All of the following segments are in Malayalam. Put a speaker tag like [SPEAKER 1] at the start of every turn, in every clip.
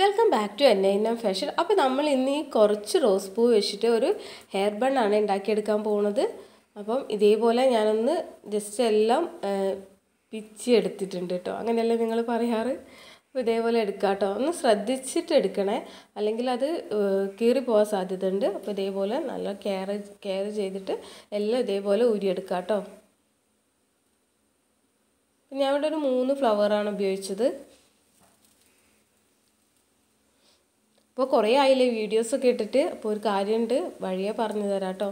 [SPEAKER 1] welcome back to N N fashion അപ്പോൾ നമ്മൾ ഇന്ന് ഈ കുറച്ച് റോസ് പൂ വെച്ചിട്ട് ഒരു ഹെയർ ബൺ ആണ് ഉണ്ടാക്കിയെടുക്കാൻ പോകുന്നത് അപ്പം ഇതേപോലെ ഞാനൊന്ന് ജസ്റ്റ് എല്ലാം പിച്ചി എടുത്തിട്ടുണ്ട് കേട്ടോ അങ്ങനെയല്ലേ നിങ്ങൾ പറയാറ് അപ്പോൾ ഇതേപോലെ എടുക്കുക കേട്ടോ ഒന്ന് ശ്രദ്ധിച്ചിട്ട് എടുക്കണേ അല്ലെങ്കിൽ അത് കീറിപ്പോകാൻ ഉണ്ട് അപ്പോൾ ഇതേപോലെ നല്ല കെയർ കെയർ ചെയ്തിട്ട് എല്ലാം ഇതേപോലെ ഉരിയെടുക്കുക കേട്ടോ ഞാൻ ഇവിടെ ഒരു മൂന്ന് ഫ്ലവറാണ് ഉപയോഗിച്ചത് അപ്പോൾ കുറേ ആയില്ലേ വീഡിയോസൊക്കെ ഇട്ടിട്ട് അപ്പോൾ ഒരു കാര്യമുണ്ട് വഴിയെ പറഞ്ഞു തരാം കേട്ടോ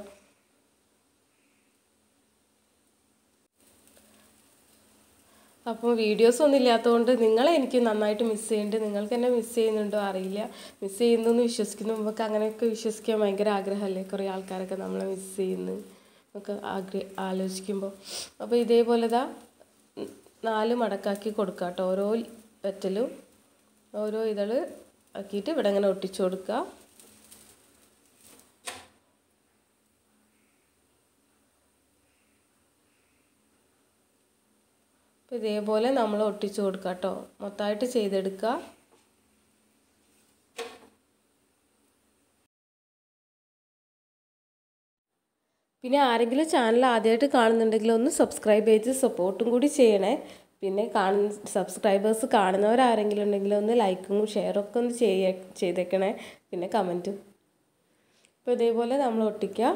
[SPEAKER 1] അപ്പോൾ വീഡിയോസ് ഒന്നും ഇല്ലാത്തതുകൊണ്ട് നിങ്ങളെ എനിക്ക് നന്നായിട്ട് മിസ് ചെയ്യുന്നുണ്ട് നിങ്ങൾക്ക് എന്നെ മിസ് ചെയ്യുന്നുണ്ടോ അറിയില്ല മിസ് ചെയ്യുന്നു എന്ന് വിശ്വസിക്കുന്നു നമുക്ക് അങ്ങനെയൊക്കെ വിശ്വസിക്കാൻ ഭയങ്കര ആഗ്രഹമല്ലേ കുറേ ആൾക്കാരൊക്കെ നമ്മളെ മിസ് ചെയ്യുന്നു ഒക്കെ ആഗ്ര ആലോചിക്കുമ്പോൾ അപ്പോൾ ഇതേപോലെ നാല് മടക്കാക്കി കൊടുക്കാം കേട്ടോ ഓരോ വെറ്റലും ഓരോ ഇതൾ ആക്കിയിട്ട് ഇവിടെ അങ്ങനെ ഒട്ടിച്ചു കൊടുക്കുക അപ്പോൾ ഇതേപോലെ നമ്മൾ ഒട്ടിച്ചു കൊടുക്കുക കേട്ടോ മൊത്തമായിട്ട് ചെയ്തെടുക്കുക പിന്നെ ആരെങ്കിലും ചാനൽ ആദ്യമായിട്ട് കാണുന്നുണ്ടെങ്കിൽ ഒന്ന് സബ്സ്ക്രൈബ് ചെയ്ത് സപ്പോർട്ടും കൂടി ചെയ്യണേ പിന്നെ കാണുന്ന സബ്സ്ക്രൈബേഴ്സ് കാണുന്നവരാരെങ്കിലും ഉണ്ടെങ്കിൽ ഒന്ന് ലൈക്കും ഒക്കെ ഒന്ന് ചെയ്യ ചെയ്തേക്കണേ പിന്നെ കമൻറ്റും അപ്പോൾ ഇതേപോലെ നമ്മൾ ഒട്ടിക്കുക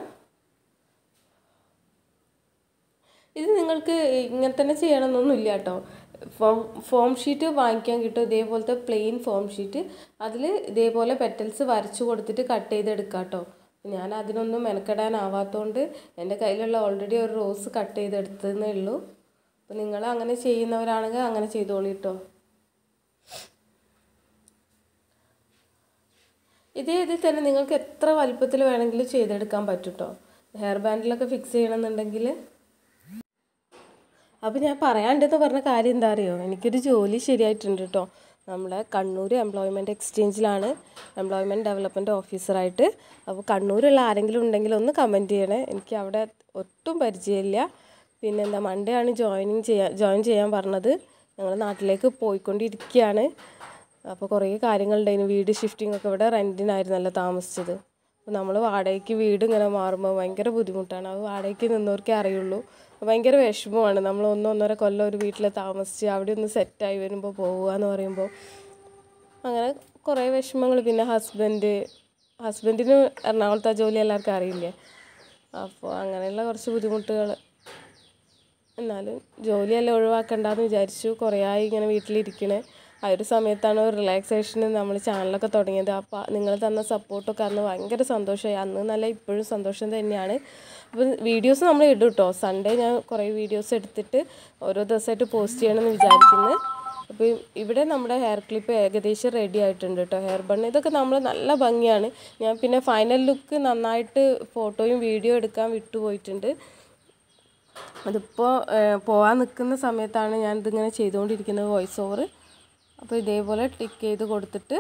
[SPEAKER 1] ഇത് നിങ്ങൾക്ക് ഇങ്ങനെ തന്നെ ചെയ്യണമെന്നൊന്നുമില്ല കേട്ടോ ഫോം ഫോം ഷീറ്റ് വാങ്ങിക്കാൻ കിട്ടും ഇതേപോലത്തെ പ്ലെയിൻ ഫോം ഷീറ്റ് അതിൽ ഇതേപോലെ പെറ്റൽസ് വരച്ചു കൊടുത്തിട്ട് കട്ട് ചെയ്തെടുക്കാം കേട്ടോ ഞാൻ അതിനൊന്നും മെനക്കെടാനാവാത്തതുകൊണ്ട് എൻ്റെ കയ്യിലുള്ള ഓൾറെഡി ഒരു റോസ് കട്ട് ചെയ്തെടുത്തതേ ഉള്ളൂ അപ്പം നിങ്ങൾ അങ്ങനെ ചെയ്യുന്നവരാണെങ്കിൽ അങ്ങനെ ചെയ്തോളി കേട്ടോ ഇതേ ഇതിൽ തന്നെ നിങ്ങൾക്ക് എത്ര വലുപ്പത്തിൽ വേണമെങ്കിലും ചെയ്തെടുക്കാൻ പറ്റും ഹെയർ ബാൻഡിലൊക്കെ ഫിക്സ് ചെയ്യണമെന്നുണ്ടെങ്കിൽ അപ്പം ഞാൻ പറയാണ്ടെന്ന് പറഞ്ഞ കാര്യം എന്താ അറിയോ എനിക്കൊരു ജോലി ശരിയായിട്ടുണ്ട് കേട്ടോ നമ്മുടെ കണ്ണൂർ എംപ്ലോയ്മെൻറ്റ് എക്സ്ചേഞ്ചിലാണ് എംപ്ലോയ്മെൻറ്റ് ഡെവലപ്മെൻറ്റ് ഓഫീസറായിട്ട് അപ്പോൾ കണ്ണൂരുള്ള ആരെങ്കിലും ഉണ്ടെങ്കിൽ ഒന്ന് കമൻറ്റ് ചെയ്യണേ എനിക്ക് അവിടെ ഒട്ടും പരിചയമില്ല പിന്നെ എന്താ മൺഡേ ആണ് ജോയിനിങ് ചെയ്യാൻ ജോയിൻ ചെയ്യാൻ പറഞ്ഞത് ഞങ്ങൾ നാട്ടിലേക്ക് പോയിക്കൊണ്ടിരിക്കുകയാണ് അപ്പോൾ കുറേ കാര്യങ്ങളുണ്ടായിരുന്നു വീട് ഷിഫ്റ്റിംഗ് ഒക്കെ ഇവിടെ റെൻറ്റിനായിരുന്നല്ലോ താമസിച്ചത് അപ്പോൾ നമ്മൾ വാടകയ്ക്ക് വീട് ഇങ്ങനെ മാറുമ്പോൾ ഭയങ്കര ബുദ്ധിമുട്ടാണ് അത് വാടകയ്ക്ക് നിന്നവർക്കേ അറിയുള്ളൂ ഭയങ്കര വിഷമമാണ് നമ്മൾ ഒന്നൊന്നര കൊല്ലം ഒരു വീട്ടിൽ താമസിച്ച് അവിടെ ഒന്ന് സെറ്റായി വരുമ്പോൾ പോവുക എന്ന് പറയുമ്പോൾ അങ്ങനെ കുറേ വിഷമങ്ങൾ പിന്നെ ഹസ്ബൻഡ് ഹസ്ബൻഡിന് എറണാകുളത്തെ ജോലി എല്ലാവർക്കും അറിയില്ലേ അപ്പോൾ അങ്ങനെയുള്ള കുറച്ച് ബുദ്ധിമുട്ടുകൾ എന്നാലും ജോലിയെല്ലാം ഒഴിവാക്കണ്ടെന്ന് വിചാരിച്ചു കുറേ ആയി ഇങ്ങനെ വീട്ടിലിരിക്കണേ ആ ഒരു സമയത്താണ് റിലാക്സേഷന് നമ്മൾ ചാനലൊക്കെ തുടങ്ങിയത് അപ്പോൾ നിങ്ങൾ തന്ന സപ്പോർട്ടൊക്കെ അന്ന് ഭയങ്കര സന്തോഷമായി അന്ന് നല്ല ഇപ്പോഴും സന്തോഷം തന്നെയാണ് അപ്പോൾ വീഡിയോസ് നമ്മൾ ഇടും കേട്ടോ സൺഡേ ഞാൻ കുറേ വീഡിയോസ് എടുത്തിട്ട് ഓരോ ദിവസമായിട്ട് പോസ്റ്റ് ചെയ്യണമെന്ന് വിചാരിക്കുന്നു അപ്പോൾ ഇവിടെ നമ്മുടെ ഹെയർ ക്ലിപ്പ് ഏകദേശം റെഡി ആയിട്ടുണ്ട് കേട്ടോ ഹെയർ ബൺ ഇതൊക്കെ നമ്മൾ നല്ല ഭംഗിയാണ് ഞാൻ പിന്നെ ഫൈനൽ ലുക്ക് നന്നായിട്ട് ഫോട്ടോയും വീഡിയോ എടുക്കാൻ വിട്ടുപോയിട്ടുണ്ട് അതിപ്പോൾ പോകാൻ നിൽക്കുന്ന സമയത്താണ് ഞാൻ ഇതിങ്ങനെ ചെയ്തുകൊണ്ടിരിക്കുന്നത് വോയിസ് ഓവർ അപ്പോൾ ഇതേപോലെ ടിക്ക് ചെയ്ത് കൊടുത്തിട്ട്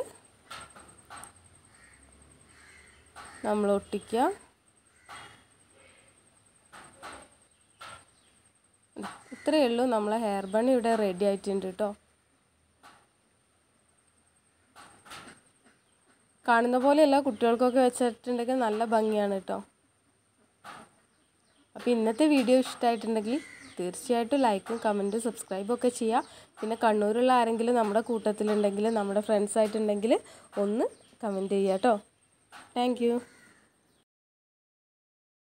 [SPEAKER 1] നമ്മൾ ഒട്ടിക്കുക ഇത്രയേ ഉള്ളൂ നമ്മളെ ഹെയർ ബൺ ഇവിടെ റെഡി ആയിട്ടുണ്ട് കേട്ടോ കാണുന്ന പോലെയല്ല കുട്ടികൾക്കൊക്കെ വെച്ചിട്ടുണ്ടെങ്കിൽ നല്ല ഭംഗിയാണ് കേട്ടോ അപ്പോൾ ഇന്നത്തെ വീഡിയോ ഇഷ്ടമായിട്ടുണ്ടെങ്കിൽ തീർച്ചയായിട്ടും ലൈക്കും കമൻറ്റും സബ്സ്ക്രൈബും ഒക്കെ ചെയ്യുക പിന്നെ കണ്ണൂരുള്ള ആരെങ്കിലും നമ്മുടെ കൂട്ടത്തിലുണ്ടെങ്കിൽ നമ്മുടെ ഫ്രണ്ട്സ് ആയിട്ടുണ്ടെങ്കിൽ ഒന്ന് കമൻറ്റ് ചെയ്യാം കേട്ടോ താങ്ക്